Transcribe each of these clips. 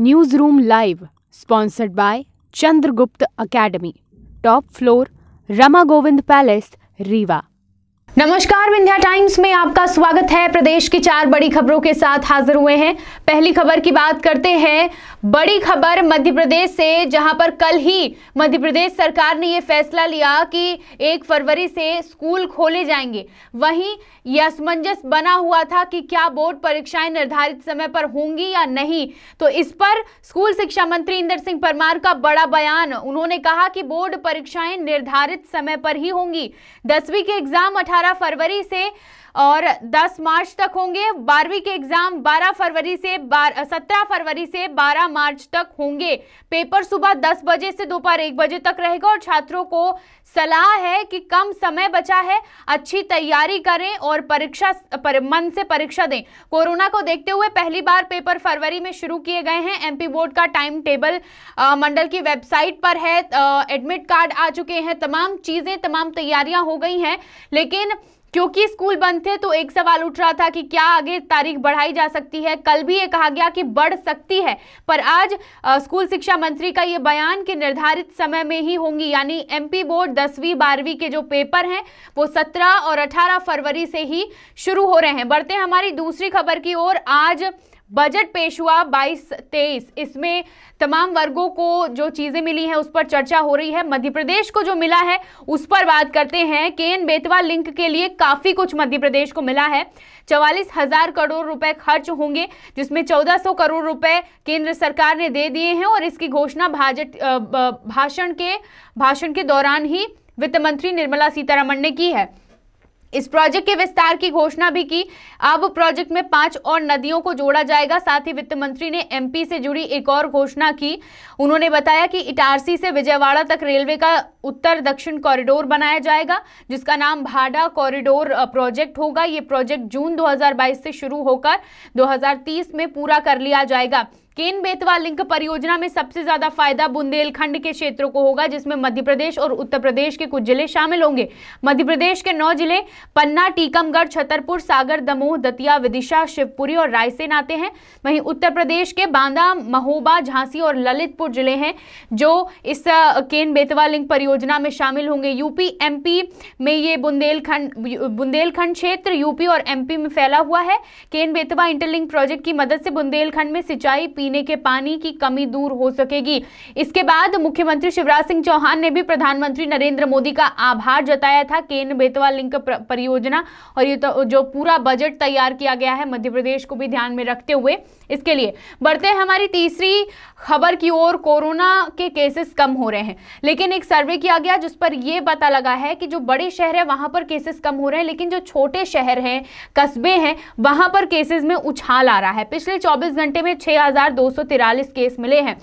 news room live sponsored by Chandragupta academy top floor Rama Govind palace Rewa नमस्कार Vindhya times में आपका स्वागत है प्रदेश की चार बड़ी खबरों के साथ हाजिर हुए हैं पहली खबर की बात करते हैं बड़ी खबर मध्य प्रदेश से जहां पर कल ही मध्य प्रदेश सरकार ने ये फैसला लिया कि एक फरवरी से स्कूल खोले जाएंगे वहीं यह असमंजस बना हुआ था कि क्या बोर्ड परीक्षाएं निर्धारित समय पर होंगी या नहीं तो इस पर स्कूल शिक्षा मंत्री इंदर सिंह परमार का बड़ा बयान उन्होंने कहा कि बोर्ड परीक्षाएं निर्धारित समय पर ही होंगी दसवीं के एग्जाम अठारह फरवरी से और 10 मार्च तक होंगे बारहवीं के एग्जाम 12 फरवरी से सत्रह फरवरी से 12 मार्च तक होंगे पेपर सुबह 10 बजे से दोपहर एक बजे तक रहेगा और छात्रों को सलाह है कि कम समय बचा है अच्छी तैयारी करें और परीक्षा पर, मन से परीक्षा दें कोरोना को देखते हुए पहली बार पेपर फरवरी में शुरू किए गए हैं एमपी बोर्ड का टाइम टेबल मंडल की वेबसाइट पर है एडमिट कार्ड आ चुके हैं तमाम चीज़ें तमाम तैयारियां हो गई हैं लेकिन क्योंकि स्कूल बंद थे तो एक सवाल उठ रहा था कि क्या आगे तारीख बढ़ाई जा सकती है कल भी ये कहा गया कि बढ़ सकती है पर आज स्कूल शिक्षा मंत्री का ये बयान कि निर्धारित समय में ही होंगी यानी एमपी बोर्ड दसवीं बारहवीं के जो पेपर हैं वो सत्रह और अठारह फरवरी से ही शुरू हो रहे हैं बढ़ते हमारी दूसरी खबर की ओर आज बजट पेश हुआ बाईस तेईस इसमें तमाम वर्गों को जो चीज़ें मिली हैं उस पर चर्चा हो रही है मध्य प्रदेश को जो मिला है उस पर बात करते हैं के एन बेतवा लिंक के लिए काफ़ी कुछ मध्य प्रदेश को मिला है चवालीस हज़ार करोड़ रुपए खर्च होंगे जिसमें चौदह सौ करोड़ रुपए केंद्र सरकार ने दे दिए हैं और इसकी घोषणा भाजट भाषण के भाषण के दौरान ही वित्त मंत्री निर्मला सीतारमण ने की है इस प्रोजेक्ट के विस्तार की घोषणा भी की अब प्रोजेक्ट में पांच और नदियों को जोड़ा जाएगा साथ ही वित्त मंत्री ने एमपी से जुड़ी एक और घोषणा की उन्होंने बताया कि इटारसी से विजयवाड़ा तक रेलवे का उत्तर दक्षिण कॉरिडोर बनाया जाएगा जिसका नाम भाडा कॉरिडोर प्रोजेक्ट होगा ये प्रोजेक्ट जून दो से शुरू होकर दो में पूरा कर लिया जाएगा केन बेतवा लिंक परियोजना में सबसे ज्यादा फायदा बुंदेलखंड के क्षेत्रों को होगा जिसमें मध्य प्रदेश और उत्तर प्रदेश के कुछ जिले शामिल होंगे मध्य प्रदेश के नौ जिले पन्ना टीकमगढ़ छतरपुर सागर दमोह दतिया विदिशा शिवपुरी और रायसेन आते हैं वहीं उत्तर प्रदेश के बांदा महोबा झांसी और ललितपुर जिले हैं जो इस केन बेतवा लिंक परियोजना में शामिल होंगे यूपी एम में ये बुंदेलखंड बुंदेलखंड क्षेत्र यूपी और एमपी में फैला हुआ है केन बेतवा इंटरलिंक प्रोजेक्ट की मदद से बुंदेलखंड में सिंचाई पीने के पानी की कमी दूर हो सकेगी इसके बाद मुख्यमंत्री शिवराज सिंह चौहान ने भी प्रधानमंत्री नरेंद्र मोदी का आभार जताया था केन बेतवा लिंक परियोजना और ये तो जो पूरा बजट तैयार किया गया है मध्य प्रदेश को भी ध्यान में रखते हुए इसके लिए बढ़ते हैं हमारी तीसरी खबर की ओर कोरोना के केसेस कम हो रहे हैं लेकिन एक सर्वे किया गया जिस पर यह पता लगा है कि जो बड़े शहर है वहां पर केसेस कम हो रहे हैं लेकिन जो छोटे शहर हैं कस्बे हैं वहां पर केसेस में उछाल आ रहा है पिछले 24 घंटे में छः केस मिले हैं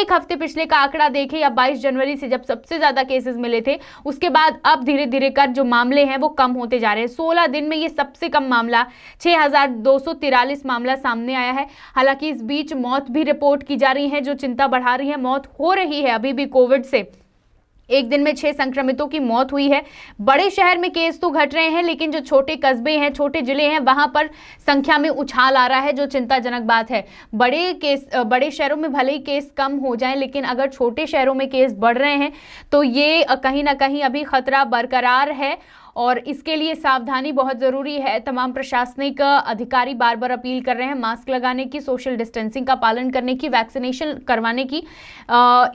एक हफ्ते पिछले का आंकड़ा देखे या बाईस जनवरी से जब सबसे ज़्यादा केसेस मिले थे उसके बाद अब धीरे धीरे कर जो मामले हैं वो कम होते जा रहे हैं सोलह दिन में ये सबसे कम मामला छः मामला सामने आया है हालांकि इस बीच मौत भी रिपोर्ट की जा रही है जो चिंता बढ़ा रही है मौत हो रही है अभी भी कोविड से एक दिन में छह संक्रमितों की मौत हुई है बड़े शहर में केस तो घट रहे हैं लेकिन जो छोटे कस्बे हैं छोटे जिले हैं वहां पर संख्या में उछाल आ रहा है जो चिंताजनक बात है बड़े केस बड़े शहरों में भले ही केस कम हो जाए लेकिन अगर छोटे शहरों में केस बढ़ रहे हैं तो ये कहीं ना कहीं अभी खतरा बरकरार है और इसके लिए सावधानी बहुत ज़रूरी है तमाम प्रशासनिक अधिकारी बार बार अपील कर रहे हैं मास्क लगाने की सोशल डिस्टेंसिंग का पालन करने की वैक्सीनेशन करवाने की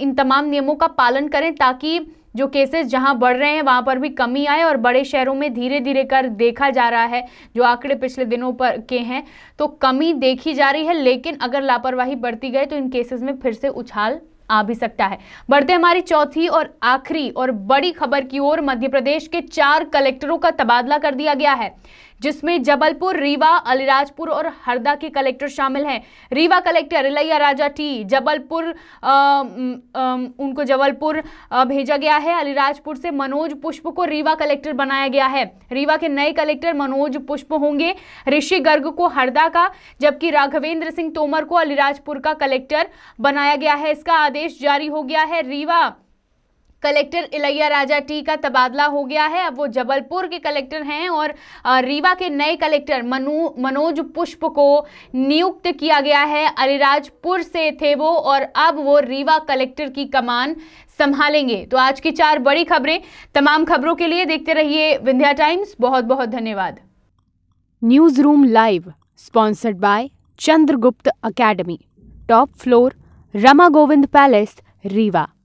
इन तमाम नियमों का पालन करें ताकि जो केसेस जहां बढ़ रहे हैं वहां पर भी कमी आए और बड़े शहरों में धीरे धीरे कर देखा जा रहा है जो आंकड़े पिछले दिनों पर के हैं तो कमी देखी जा रही है लेकिन अगर लापरवाही बढ़ती गई तो इन केसेस में फिर से उछाल आ भी सकता है बढ़ते हमारी चौथी और आखिरी और बड़ी खबर की ओर मध्य प्रदेश के चार कलेक्टरों का तबादला कर दिया गया है जिसमें जबलपुर रीवा अलीराजपुर और हरदा के कलेक्टर शामिल हैं रीवा कलेक्टर लैया राजा टी जबलपुर आ, उनको जबलपुर भेजा गया है अलीराजपुर से मनोज पुष्प को रीवा कलेक्टर बनाया गया है रीवा के नए कलेक्टर मनोज पुष्प होंगे ऋषि गर्ग को हरदा का जबकि राघवेंद्र सिंह तोमर को अलीराजपुर का कलेक्टर बनाया गया है इसका आदेश जारी हो गया है रीवा कलेक्टर इलैया राजा टी का तबादला हो गया है अब वो जबलपुर के कलेक्टर हैं और रीवा के नए कलेक्टर मनु मनोज पुष्प को नियुक्त किया गया है अलीराजपुर से थे वो और अब वो रीवा कलेक्टर की कमान संभालेंगे तो आज की चार बड़ी खबरें तमाम खबरों के लिए देखते रहिए विंध्या टाइम्स बहुत बहुत धन्यवाद news room live sponsored by Chandragupta academy top floor Rama Govind palace Rewa